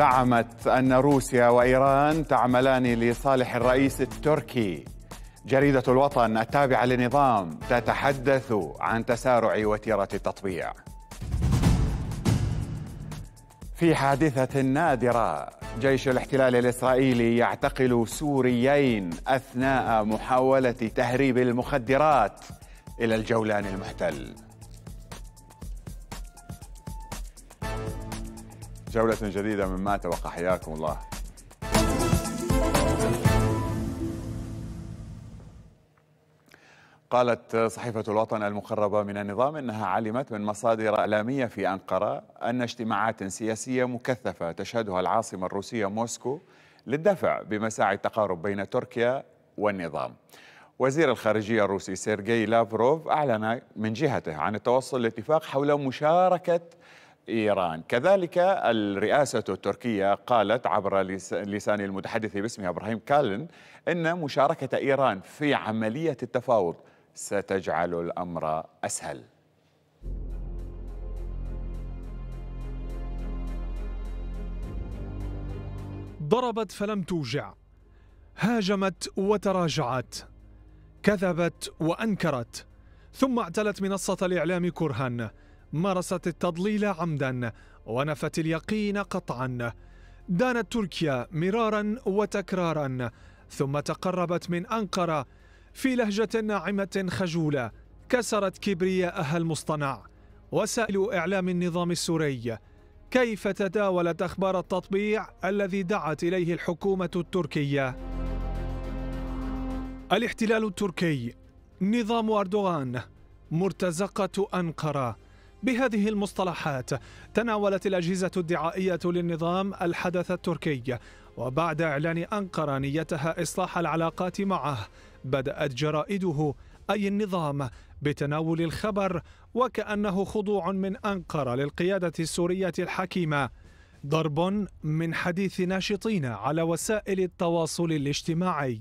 زعمت أن روسيا وإيران تعملان لصالح الرئيس التركي جريدة الوطن التابعة للنظام تتحدث عن تسارع وتيرة التطبيع في حادثة نادرة جيش الاحتلال الإسرائيلي يعتقل سوريين أثناء محاولة تهريب المخدرات إلى الجولان المحتل جولة جديدة مما توقع حياكم الله قالت صحيفة الوطن المقربة من النظام أنها علمت من مصادر إعلامية في أنقرة أن اجتماعات سياسية مكثفة تشهدها العاصمة الروسية موسكو للدفع بمساعي التقارب بين تركيا والنظام وزير الخارجية الروسي سيرجي لافروف أعلن من جهته عن التوصل لاتفاق حول مشاركة إيران كذلك الرئاسة التركية قالت عبر لسان المتحدث باسمها إبراهيم كالن أن مشاركة إيران في عملية التفاوض ستجعل الأمر أسهل ضربت فلم توجع هاجمت وتراجعت كذبت وأنكرت ثم اعتلت منصة الإعلام كرها مارست التضليل عمدا ونفت اليقين قطعا دانت تركيا مرارا وتكرارا ثم تقربت من أنقرة في لهجة ناعمة خجولة كسرت كبرياءها المصطنع وسائل إعلام النظام السوري كيف تداولت أخبار التطبيع الذي دعت إليه الحكومة التركية الاحتلال التركي نظام أردوغان مرتزقة أنقرة بهذه المصطلحات تناولت الأجهزة الدعائية للنظام الحدث التركي وبعد إعلان أنقرة نيتها إصلاح العلاقات معه بدأت جرائده أي النظام بتناول الخبر وكأنه خضوع من أنقرة للقيادة السورية الحكيمة ضرب من حديث ناشطين على وسائل التواصل الاجتماعي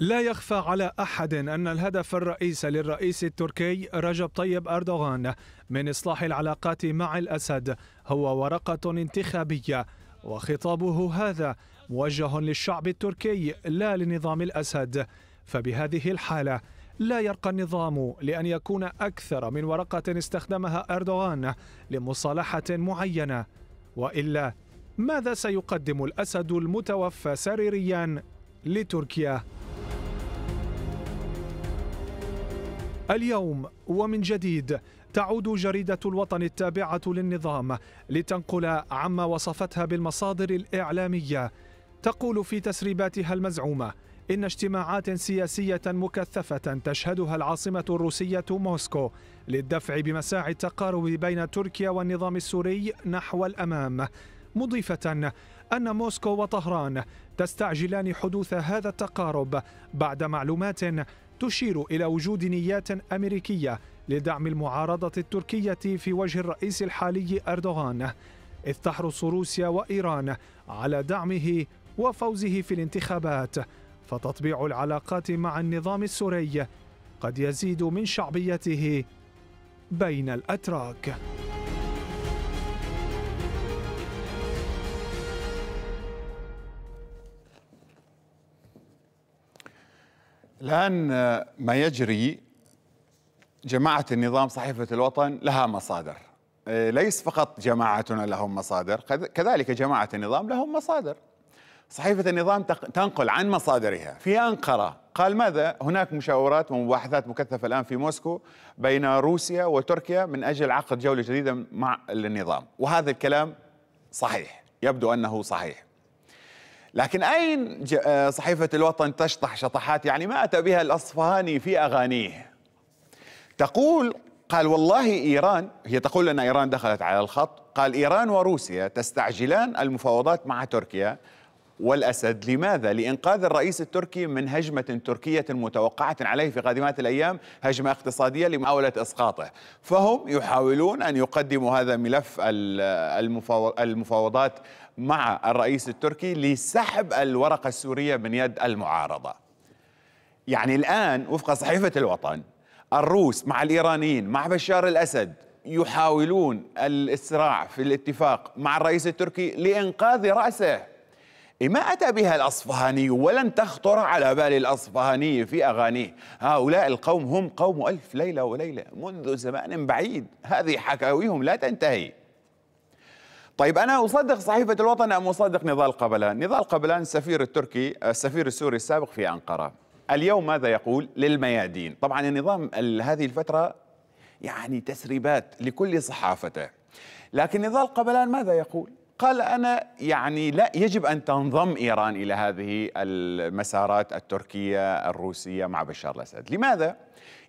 لا يخفى على احد ان الهدف الرئيس للرئيس التركي رجب طيب اردوغان من اصلاح العلاقات مع الاسد هو ورقه انتخابيه وخطابه هذا موجه للشعب التركي لا لنظام الاسد فبهذه الحاله لا يرقى النظام لان يكون اكثر من ورقه استخدمها اردوغان لمصالحه معينه والا ماذا سيقدم الاسد المتوفى سريريا لتركيا اليوم ومن جديد تعود جريدة الوطن التابعة للنظام لتنقل عما وصفتها بالمصادر الإعلامية تقول في تسريباتها المزعومة إن اجتماعات سياسية مكثفة تشهدها العاصمة الروسية موسكو للدفع بمساعي التقارب بين تركيا والنظام السوري نحو الأمام مضيفة أن موسكو وطهران تستعجلان حدوث هذا التقارب بعد معلومات تشير إلى وجود نيات أمريكية لدعم المعارضة التركية في وجه الرئيس الحالي أردوغان إذ تحرص روسيا وإيران على دعمه وفوزه في الانتخابات فتطبيع العلاقات مع النظام السوري قد يزيد من شعبيته بين الأتراك الآن آه، ما يجري جماعة النظام صحيفة الوطن لها مصادر آه، ليس فقط جماعتنا لهم مصادر كذلك جماعة النظام لهم مصادر صحيفة النظام تنقل عن مصادرها في أنقرة قال ماذا؟ هناك مشاورات ومباحثات مكثفة الآن في موسكو بين روسيا وتركيا من أجل عقد جولة جديدة مع النظام وهذا الكلام صحيح يبدو أنه صحيح لكن أين آه، صحيفة الوطن تشطح شطحات يعني ما أتى بها الأصفهاني في أغانيه تقول قال والله إيران هي تقول أن إيران دخلت على الخط قال إيران وروسيا تستعجلان المفاوضات مع تركيا والأسد لماذا؟ لإنقاذ الرئيس التركي من هجمة تركية متوقعة عليه في قادمات الأيام هجمة اقتصادية لمحاولة إسقاطه فهم يحاولون أن يقدموا هذا ملف المفاوضات مع الرئيس التركي لسحب الورقة السورية من يد المعارضة يعني الآن وفق صحيفة الوطن الروس مع الإيرانيين مع بشار الأسد يحاولون الإسراع في الاتفاق مع الرئيس التركي لإنقاذ رأسه إيه، ما أتى بها الأصفهاني ولن تخطر على بال الأصفهاني في أغانيه هؤلاء القوم هم قوم ألف ليلة وليلة منذ زمان بعيد هذه حكاويهم لا تنتهي طيب أنا أصدق صحيفة الوطن أم أصدق نضال قبلان نضال قبلان السفير التركي السفير السوري السابق في أنقرة اليوم ماذا يقول للميادين طبعا النظام هذه الفترة يعني تسريبات لكل صحافته لكن نضال قبلان ماذا يقول قال أنا يعني لا يجب أن تنضم إيران إلى هذه المسارات التركية الروسية مع بشار الأسد لماذا؟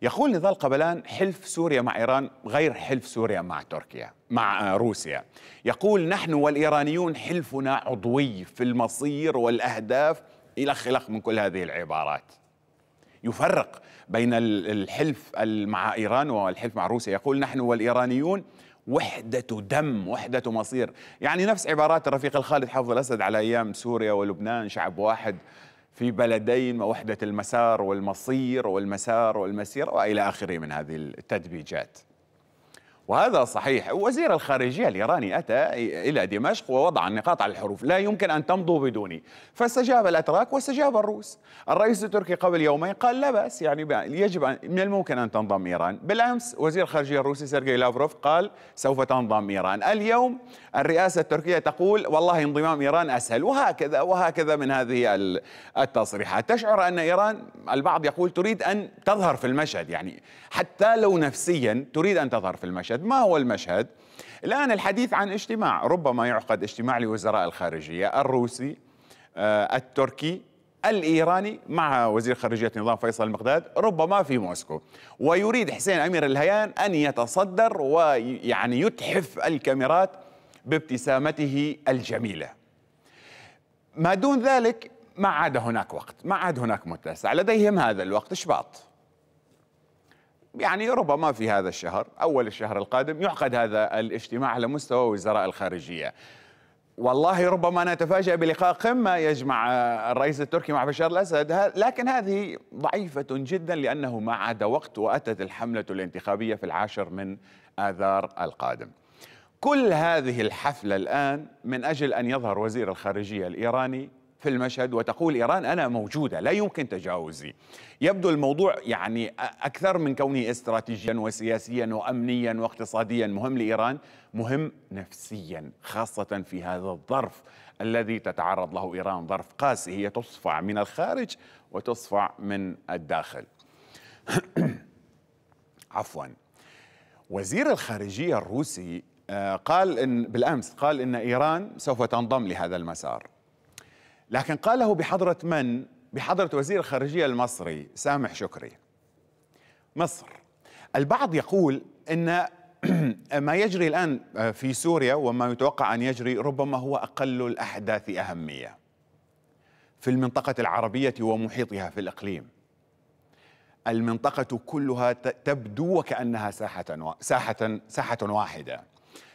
يقول نضال قبلان حلف سوريا مع إيران غير حلف سوريا مع تركيا مع روسيا يقول نحن والإيرانيون حلفنا عضوي في المصير والأهداف الى خلق من كل هذه العبارات يفرق بين الحلف مع إيران والحلف مع روسيا يقول نحن والإيرانيون وحدة دم وحدة مصير يعني نفس عبارات الرفيق الخالد حافظ الأسد على أيام سوريا ولبنان شعب واحد في بلدين وحدة المسار والمصير والمسار والمسير وإلى آخره من هذه التدبيجات وهذا صحيح وزير الخارجية الإيراني أتى إلى دمشق ووضع النقاط على الحروف لا يمكن أن تمضوا بدوني فاستجاب الأتراك واستجاب الروس الرئيس التركي قبل يومين قال لا بأس يعني يجب أن من الممكن أن تنضم إيران بالأمس وزير الخارجية الروسي سيرجي لافروف قال سوف تنضم إيران اليوم الرئاسة التركية تقول والله انضمام إيران أسهل وهكذا وهكذا من هذه التصريحات تشعر أن إيران البعض يقول تريد أن تظهر في المشهد يعني حتى لو نفسيا تريد أن تظهر في المشهد المشهد ما هو المشهد؟ الآن الحديث عن اجتماع ربما يعقد اجتماع لوزراء الخارجية الروسي آه، التركي الإيراني مع وزير خارجية نظام فيصل المقداد ربما في موسكو ويريد حسين أمير الهيان أن يتصدر ويعني يتحف الكاميرات بابتسامته الجميلة ما دون ذلك ما عاد هناك وقت ما عاد هناك متسع لديهم هذا الوقت شباط يعني ربما في هذا الشهر أول الشهر القادم يعقد هذا الاجتماع على مستوى وزراء الخارجية والله ربما نتفاجأ بلقاء قمة يجمع الرئيس التركي مع بشار الأسد لكن هذه ضعيفة جدا لأنه ما عاد وقت وأتت الحملة الانتخابية في العاشر من آذار القادم كل هذه الحفلة الآن من أجل أن يظهر وزير الخارجية الإيراني في المشهد وتقول إيران أنا موجودة لا يمكن تجاوزي يبدو الموضوع يعني أكثر من كونه استراتيجيا وسياسيا وأمنيا واقتصاديا مهم لإيران مهم نفسيا خاصة في هذا الظرف الذي تتعرض له إيران ظرف قاسي هي تصفع من الخارج وتصفع من الداخل عفوا وزير الخارجية الروسي آه، قال إن بالأمس قال إن إيران سوف تنضم لهذا المسار لكن قاله بحضرة من؟ بحضرة وزير الخارجية المصري سامح شكري مصر البعض يقول أن ما يجري الآن في سوريا وما يتوقع أن يجري ربما هو أقل الأحداث أهمية في المنطقة العربية ومحيطها في الإقليم المنطقة كلها تبدو وكأنها ساحة ساحة ساحة واحدة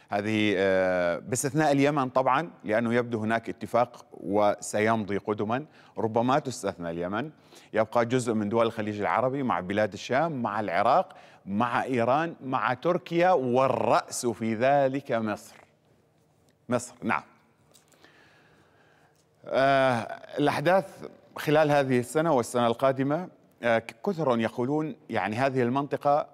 هذه آه، باستثناء اليمن طبعا لأنه يبدو هناك اتفاق وسيمضي قدما ربما تستثنى اليمن يبقى جزء من دول الخليج العربي مع بلاد الشام مع العراق مع إيران مع تركيا والرأس في ذلك مصر مصر نعم آه، الأحداث خلال هذه السنة والسنة القادمة آه، كثر يقولون يعني هذه المنطقة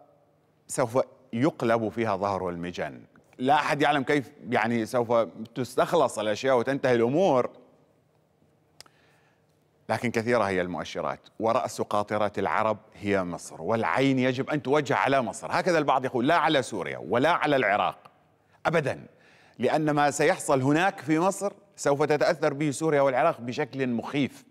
سوف يقلب فيها ظهر المجن لا أحد يعلم كيف يعني سوف تستخلص الأشياء وتنتهي الأمور لكن كثيرة هي المؤشرات ورأس قاطرة العرب هي مصر والعين يجب أن توجه على مصر هكذا البعض يقول لا على سوريا ولا على العراق أبدا لأن ما سيحصل هناك في مصر سوف تتأثر به سوريا والعراق بشكل مخيف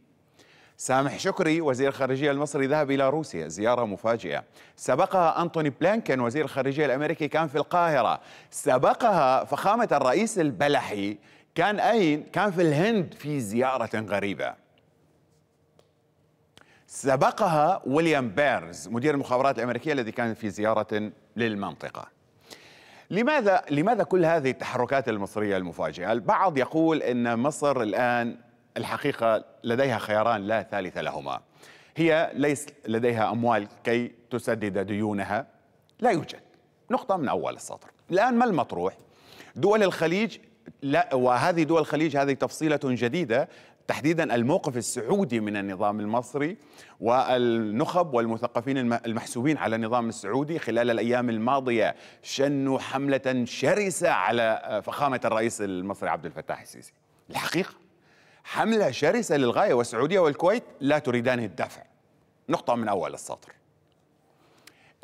سامح شكري وزير الخارجية المصري ذهب إلى روسيا زيارة مفاجئة سبقها أنتوني بلينكن وزير الخارجية الأمريكي كان في القاهرة سبقها فخامة الرئيس البلحي كان أين؟ كان في الهند في زيارة غريبة سبقها ويليام بيرز مدير المخابرات الأمريكية الذي كان في زيارة للمنطقة لماذا لماذا كل هذه التحركات المصريه المفاجئه؟ البعض يقول ان مصر الان الحقيقة لديها خياران لا ثالث لهما هي ليس لديها أموال كي تسدد ديونها لا يوجد نقطة من أول السطر الآن ما المطروح؟ دول الخليج لا وهذه دول الخليج هذه تفصيلة جديدة تحديدا الموقف السعودي من النظام المصري والنخب والمثقفين المحسوبين على النظام السعودي خلال الايام الماضيه شنوا حمله شرسه على فخامه الرئيس المصري عبد الفتاح السيسي. الحقيقه حملة شرسة للغاية والسعودية والكويت لا تريدان الدفع نقطة من أول السطر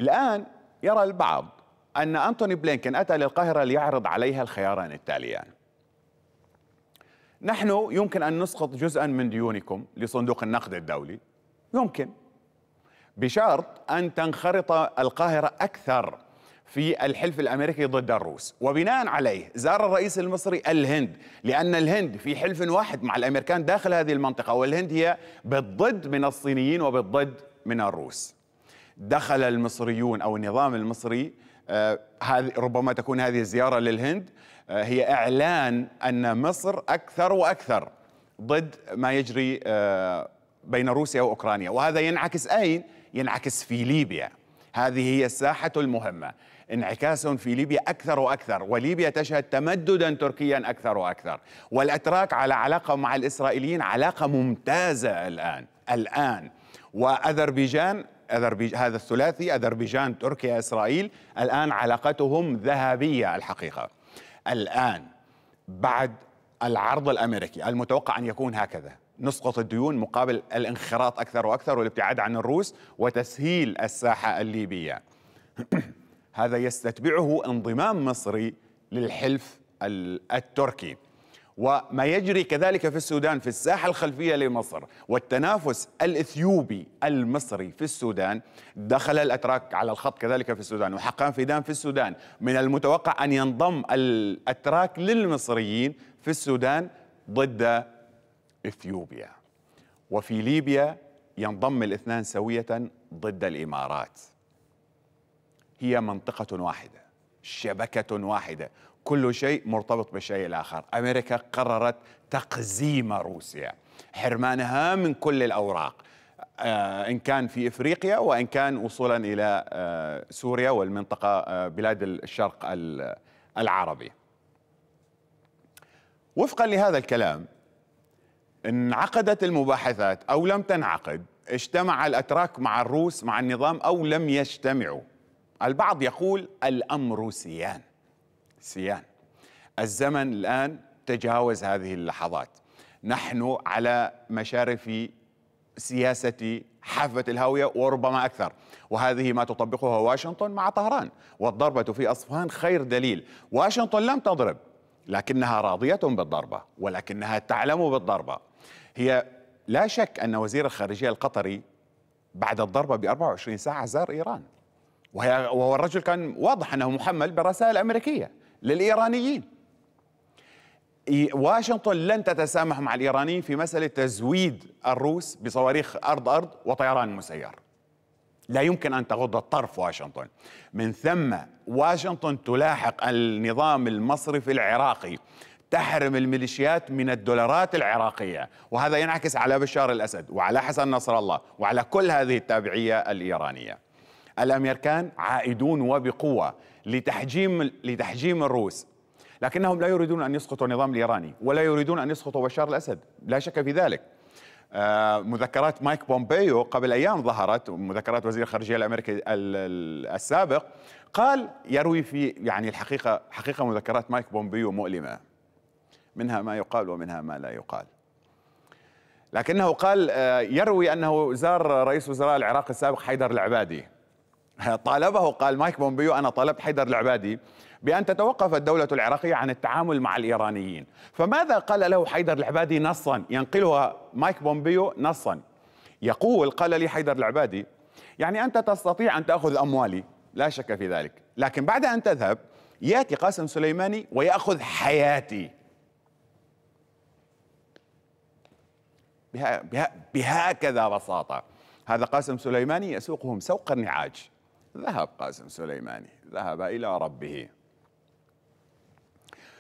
الآن يرى البعض أن أنتوني بلينكن أتى للقاهرة ليعرض عليها الخياران التاليان نحن يمكن أن نسقط جزءا من ديونكم لصندوق النقد الدولي يمكن بشرط أن تنخرط القاهرة أكثر في الحلف الامريكي ضد الروس، وبناء عليه زار الرئيس المصري الهند، لان الهند في حلف واحد مع الامريكان داخل هذه المنطقه، والهند هي بالضد من الصينيين وبالضد من الروس. دخل المصريون او النظام المصري آه، هذه ربما تكون هذه الزياره للهند آه، هي اعلان ان مصر اكثر واكثر ضد ما يجري آه، بين روسيا واوكرانيا، وهذا ينعكس اين؟ ينعكس في ليبيا. هذه هي الساحه المهمه انعكاسهم في ليبيا أكثر وأكثر وليبيا تشهد تمددا تركيا أكثر وأكثر والأتراك على علاقة مع الإسرائيليين علاقة ممتازة الآن الآن وأذربيجان أذربيج... هذا الثلاثي أذربيجان تركيا إسرائيل الآن علاقتهم ذهبية الحقيقة الآن بعد العرض الأمريكي المتوقع أن يكون هكذا نسقط الديون مقابل الانخراط أكثر وأكثر والابتعاد عن الروس وتسهيل الساحة الليبية هذا يستتبعه انضمام مصري للحلف التركي وما يجري كذلك في السودان في الساحة الخلفية لمصر والتنافس الإثيوبي المصري في السودان دخل الأتراك على الخط كذلك في السودان وحقان فيدان في السودان من المتوقع أن ينضم الأتراك للمصريين في السودان ضد إثيوبيا وفي ليبيا ينضم الاثنان سوية ضد الإمارات هي منطقة واحدة شبكة واحدة كل شيء مرتبط بشيء الآخر أمريكا قررت تقزيم روسيا حرمانها من كل الأوراق آه، إن كان في إفريقيا وإن كان وصولا إلى آه، سوريا والمنطقة آه، بلاد الشرق العربي وفقا لهذا الكلام انعقدت المباحثات أو لم تنعقد اجتمع الأتراك مع الروس مع النظام أو لم يجتمعوا البعض يقول الأمر سيان سيان الزمن الآن تجاوز هذه اللحظات نحن على مشارف سياسة حافة الهاوية وربما أكثر وهذه ما تطبقها واشنطن مع طهران والضربة في أصفهان خير دليل واشنطن لم تضرب لكنها راضية بالضربة ولكنها تعلم بالضربة هي لا شك أن وزير الخارجية القطري بعد الضربة ب 24 ساعة زار إيران وهو الرجل كان واضح انه محمل برسائل امريكيه للايرانيين واشنطن لن تتسامح مع الايرانيين في مساله تزويد الروس بصواريخ ارض ارض وطيران مسير لا يمكن ان تغض الطرف واشنطن من ثم واشنطن تلاحق النظام المصرفي العراقي تحرم الميليشيات من الدولارات العراقيه وهذا ينعكس على بشار الاسد وعلى حسن نصر الله وعلى كل هذه التابعيه الايرانيه الامريكان عائدون وبقوه لتحجيم لتحجيم الروس لكنهم لا يريدون ان يسقطوا النظام الايراني ولا يريدون ان يسقطوا بشار الاسد لا شك في ذلك آه، مذكرات مايك بومبيو قبل ايام ظهرت مذكرات وزير الخارجيه الامريكي السابق قال يروي في يعني الحقيقه حقيقه مذكرات مايك بومبيو مؤلمه منها ما يقال ومنها ما لا يقال لكنه قال آه، يروي انه زار رئيس وزراء العراق السابق حيدر العبادي طالبه قال مايك بومبيو أنا طلبت حيدر العبادي بأن تتوقف الدولة العراقية عن التعامل مع الإيرانيين فماذا قال له حيدر العبادي نصا ينقلها مايك بومبيو نصا يقول قال لي حيدر العبادي يعني أنت تستطيع أن تأخذ أموالي لا شك في ذلك لكن بعد أن تذهب يأتي قاسم سليماني ويأخذ حياتي بهكذا بساطة هذا قاسم سليماني يسوقهم سوق النعاج ذهب قاسم سليماني ذهب إلى ربه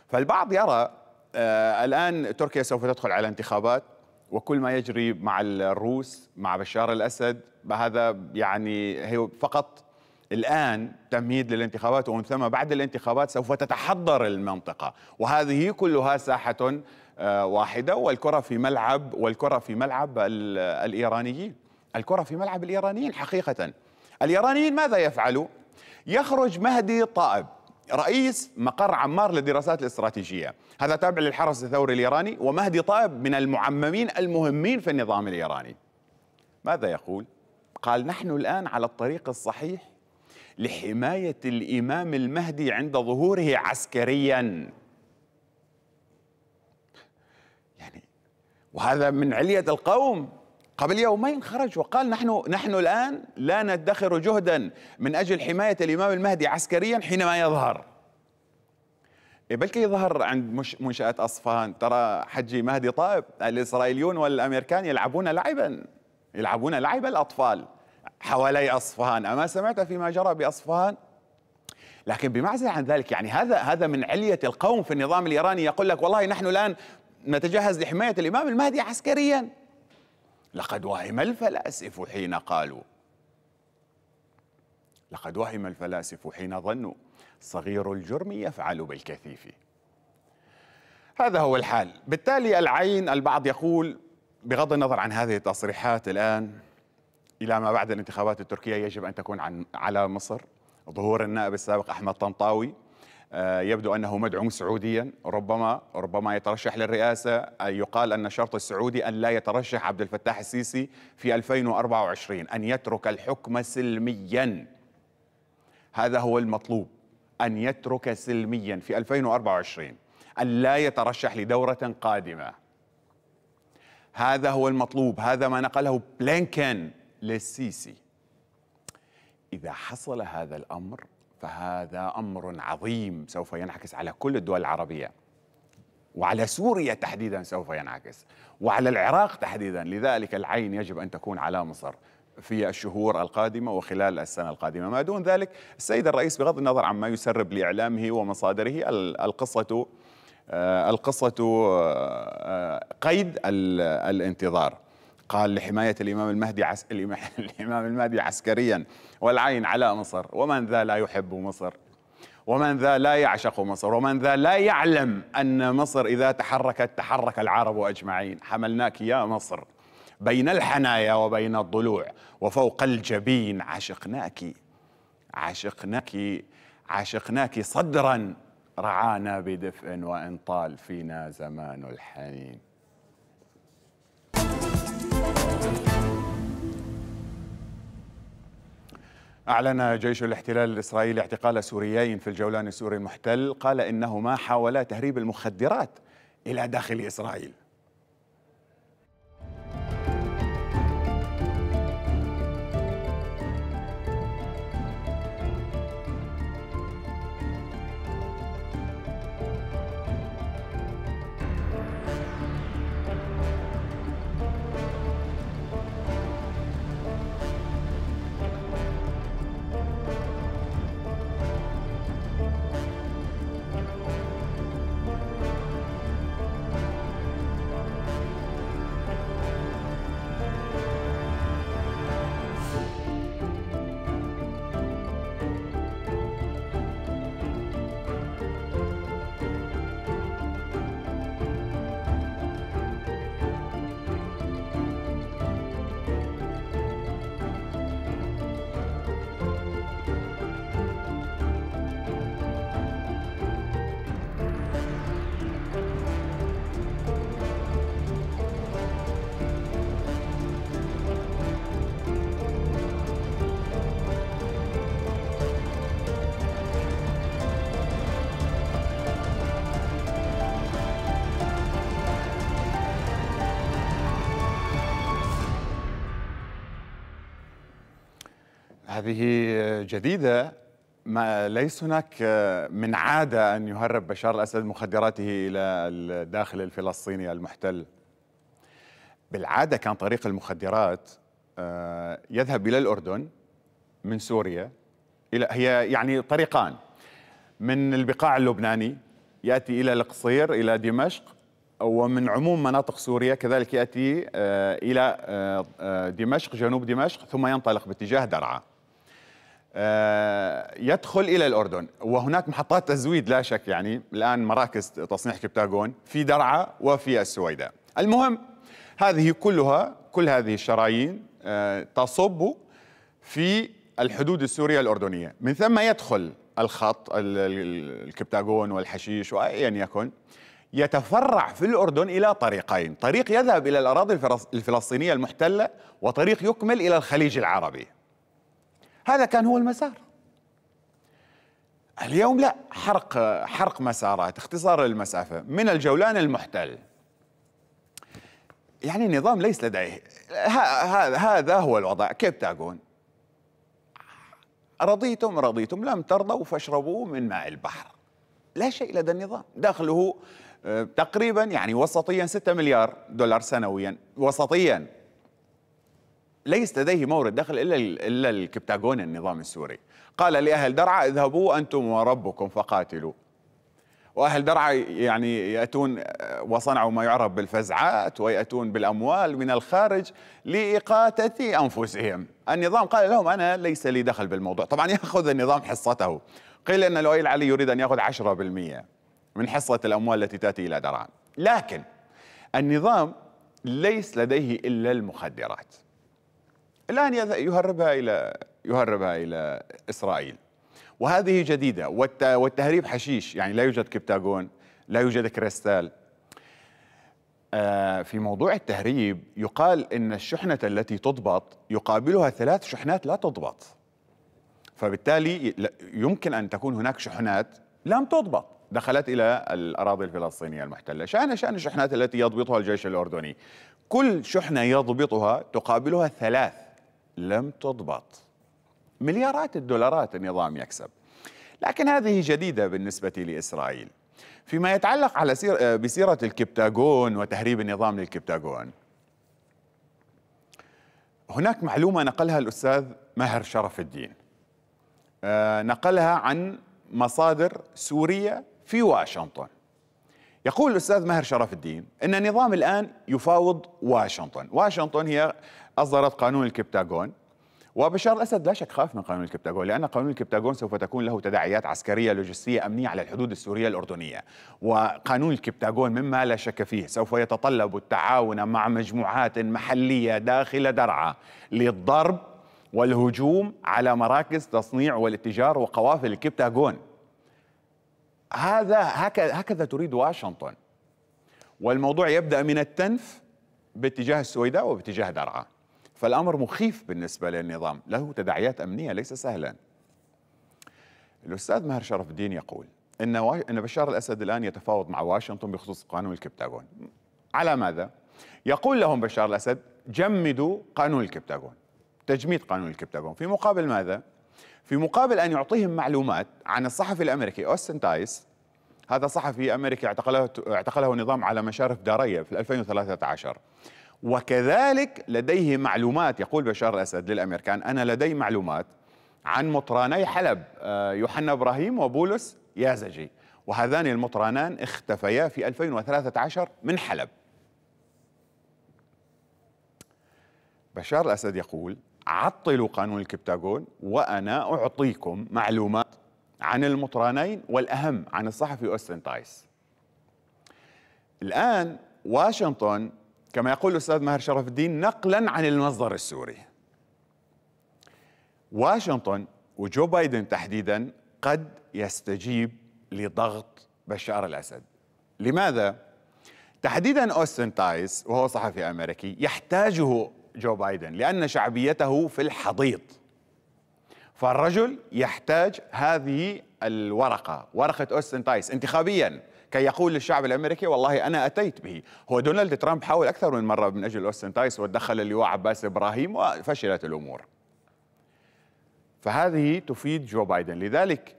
فالبعض يرى آه الآن تركيا سوف تدخل على انتخابات وكل ما يجري مع الروس مع بشار الأسد هذا يعني هي فقط الآن تمهيد للانتخابات ومن ثم بعد الانتخابات سوف تتحضر المنطقة وهذه كلها ساحة آه، واحدة والكرة في ملعب والكرة في ملعب الإيرانيين الكرة في ملعب الإيرانيين حقيقة الإيرانيين ماذا يفعلوا؟ يخرج مهدي طائب رئيس مقر عمار للدراسات الاستراتيجية هذا تابع للحرس الثوري الإيراني ومهدي طائب من المعممين المهمين في النظام الإيراني ماذا يقول؟ قال نحن الآن على الطريق الصحيح لحماية الإمام المهدي عند ظهوره عسكريا يعني وهذا من علية القوم قبل يومين خرج وقال نحن نحن الان لا ندخر جهدا من اجل حمايه الامام المهدي عسكريا حينما يظهر إيه، بلكي يظهر عند منشاه اصفهان ترى حجي مهدي طائب الاسرائيليون والامريكان يلعبون لعبا يلعبون لعب الاطفال حوالي اصفهان اما سمعت فيما جرى باصفهان لكن بمعزل عن ذلك يعني هذا هذا من عليه القوم في النظام الايراني يقول لك والله نحن الان نتجهز لحمايه الامام المهدي عسكريا لقد وهم الفلاسفة حين قالوا لقد وهم الفلاسفة حين ظنوا صغير الجرم يفعل بالكثيف هذا هو الحال بالتالي العين البعض يقول بغض النظر عن هذه التصريحات الآن إلى ما بعد الانتخابات التركية يجب أن تكون عن على مصر ظهور النائب السابق أحمد طنطاوي آه، يبدو أنه مدعوم سعوديا ربما ربما يترشح للرئاسة يقال أن شرط السعودي أن لا يترشح عبد الفتاح السيسي في 2024 أن يترك الحكم سلميا هذا هو المطلوب أن يترك سلميا في 2024 أن لا يترشح لدورة قادمة هذا هو المطلوب هذا ما نقله بلينكن للسيسي إذا حصل هذا الأمر فهذا امر عظيم سوف ينعكس على كل الدول العربيه وعلى سوريا تحديدا سوف ينعكس وعلى العراق تحديدا لذلك العين يجب ان تكون على مصر في الشهور القادمة وخلال السنة القادمة ما دون ذلك السيد الرئيس بغض النظر عما يسرب لإعلامه ومصادره القصة آه، القصة آه، قيد الانتظار قال لحماية الإمام المهدي عس... الإمام المهدي عسكريا والعين على مصر ومن ذا لا يحب مصر ومن ذا لا يعشق مصر ومن ذا لا يعلم أن مصر إذا تحركت تحرك العرب أجمعين حملناك يا مصر بين الحنايا وبين الضلوع وفوق الجبين عشقناك عشقناك عشقناك صدرا رعانا بدفء وإن طال فينا زمان الحنين أعلن جيش الاحتلال الإسرائيلي اعتقال سوريين في الجولان السوري المحتل قال إنهما حاولا تهريب المخدرات إلى داخل إسرائيل هذه جديدة ما ليس هناك آه، من عادة أن يهرب بشار الأسد مخدراته إلى الداخل الفلسطيني المحتل بالعادة كان طريق المخدرات آه، يذهب إلى الأردن من سوريا إلى هي يعني طريقان من البقاع اللبناني يأتي إلى القصير إلى دمشق ومن عموم مناطق سوريا كذلك يأتي آه، إلى دمشق جنوب دمشق ثم ينطلق باتجاه درعا آه، يدخل الى الاردن وهناك محطات تزويد لا شك يعني الان مراكز تصنيع كبتاغون في درعا وفي السويداء المهم هذه كلها كل هذه الشرايين آه، تصب في الحدود السوريه الاردنيه من ثم يدخل الخط الكبتاغون والحشيش وايا يكن يتفرع في الأردن إلى طريقين طريق يذهب إلى الأراضي الفلسطينية المحتلة وطريق يكمل إلى الخليج العربي هذا كان هو المسار اليوم لا حرق حرق مسارات اختصار المسافة من الجولان المحتل يعني النظام ليس لديه هذا هو الوضع كيف تاقون رضيتم رضيتم لم ترضوا فاشربوا من ماء البحر لا شيء لدى النظام دخله آه، تقريبا يعني وسطيا 6 مليار دولار سنويا وسطيا ليس لديه مورد دخل إلا, إلا الكبتاغون النظام السوري قال لأهل درعا اذهبوا أنتم وربكم فقاتلوا واهل درعا يعني ياتون وصنعوا ما يعرف بالفزعات وياتون بالاموال من الخارج لاقاته انفسهم، النظام قال لهم انا ليس لي دخل بالموضوع، طبعا ياخذ النظام حصته، قيل ان لؤي العلي يريد ان ياخذ 10% من حصه الاموال التي تاتي الى درعا، لكن النظام ليس لديه الا المخدرات. الآن يهربها إلى يهربها إلى إسرائيل وهذه جديدة والتهريب حشيش يعني لا يوجد كبتاغون لا يوجد كريستال آه، في موضوع التهريب يقال ان الشحنه التي تضبط يقابلها ثلاث شحنات لا تضبط فبالتالي يمكن ان تكون هناك شحنات لم تضبط دخلت الى الاراضي الفلسطينيه المحتله شان شان الشحنات التي يضبطها الجيش الاردني كل شحنه يضبطها تقابلها ثلاث لم تضبط مليارات الدولارات النظام يكسب لكن هذه جديدة بالنسبة لإسرائيل فيما يتعلق على سير بسيرة الكبتاغون وتهريب النظام للكبتاغون هناك معلومة نقلها الأستاذ ماهر شرف الدين آه، نقلها عن مصادر سورية في واشنطن يقول الأستاذ ماهر شرف الدين أن النظام الآن يفاوض واشنطن واشنطن هي أصدرت قانون الكبتاغون وبشار الاسد لا شك خاف من قانون الكبتاغون لان قانون الكبتاغون سوف تكون له تداعيات عسكريه لوجستيه امنيه على الحدود السوريه الاردنيه وقانون الكبتاغون مما لا شك فيه سوف يتطلب التعاون مع مجموعات محليه داخل درعا للضرب والهجوم على مراكز تصنيع والاتجار وقوافل الكبتاغون هذا هكذا, هكذا تريد واشنطن والموضوع يبدأ من التنف باتجاه السويداء وباتجاه درعا فالأمر مخيف بالنسبة للنظام له تداعيات أمنية ليس سهلا الأستاذ ماهر شرف الدين يقول إن, إن بشار الأسد الآن يتفاوض مع واشنطن بخصوص قانون الكبتاغون على ماذا؟ يقول لهم بشار الأسد جمدوا قانون الكبتاغون تجميد قانون الكبتاغون في مقابل ماذا؟ في مقابل أن يعطيهم معلومات عن الصحفي الأمريكي أوستن تايس هذا صحفي أمريكي اعتقله, اعتقله نظام على مشارف دارية في 2013 وكذلك لديه معلومات يقول بشار الأسد للأمريكان أنا لدي معلومات عن مطراني حلب آه، يوحنا إبراهيم وبولس يازجي وهذان المطرانان اختفيا في 2013 من حلب بشار الأسد يقول عطلوا قانون الكبتاغون وأنا أعطيكم معلومات عن المطرانين والأهم عن الصحفي أوستن تايس الآن واشنطن كما يقول الأستاذ ماهر شرف الدين نقلا عن المصدر السوري واشنطن وجو بايدن تحديدا قد يستجيب لضغط بشار الأسد لماذا؟ تحديدا أوستن تايس وهو صحفي أمريكي يحتاجه جو بايدن لأن شعبيته في الحضيض فالرجل يحتاج هذه الورقة ورقة أوستن تايس انتخابيا كي يقول للشعب الامريكي والله انا اتيت به، هو دونالد ترامب حاول اكثر من مره من اجل اوستن تايس ودخل اللواء عباس ابراهيم وفشلت الامور. فهذه تفيد جو بايدن، لذلك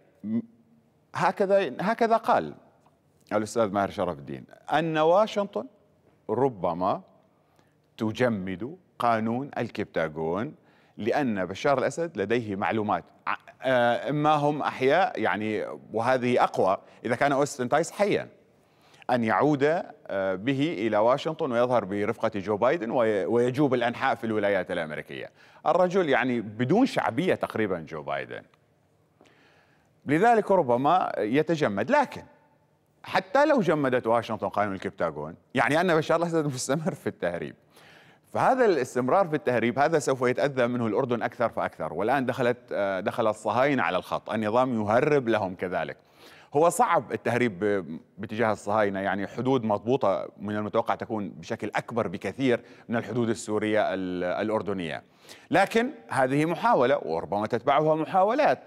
هكذا هكذا قال الاستاذ ماهر شرف الدين ان واشنطن ربما تجمد قانون الكبتاغون لأن بشار الأسد لديه معلومات آه، إما هم أحياء يعني وهذه أقوى إذا كان أوستن تايس حيا أن يعود آه، به إلى واشنطن ويظهر برفقة جو بايدن ويجوب الأنحاء في الولايات الأمريكية الرجل يعني بدون شعبية تقريبا جو بايدن لذلك ربما يتجمد لكن حتى لو جمدت واشنطن قانون الكبتاغون يعني أن بشار الأسد مستمر في التهريب فهذا الاستمرار في التهريب هذا سوف يتاذى منه الاردن اكثر فاكثر والان دخلت آه، دخل الصهاينه على الخط النظام يهرب لهم كذلك هو صعب التهريب باتجاه الصهاينه يعني حدود مضبوطه من المتوقع تكون بشكل اكبر بكثير من الحدود السوريه الاردنيه لكن هذه محاوله وربما تتبعها محاولات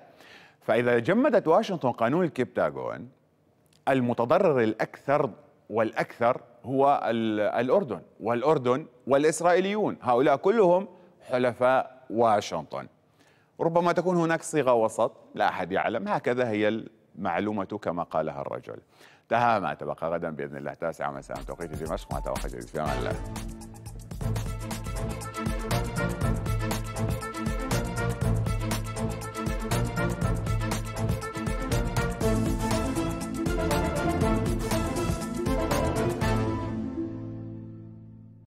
فاذا جمدت واشنطن قانون الكبتاغون المتضرر الاكثر والاكثر هو الاردن والاردن والإسرائيليون هؤلاء كلهم حلفاء واشنطن ربما تكون هناك صيغة وسط لا أحد يعلم هكذا هي المعلومة كما قالها الرجل انتهى ما تبقى غدا بإذن الله تاسعة مساء توقيت دمشق ما توقيت في أمان الله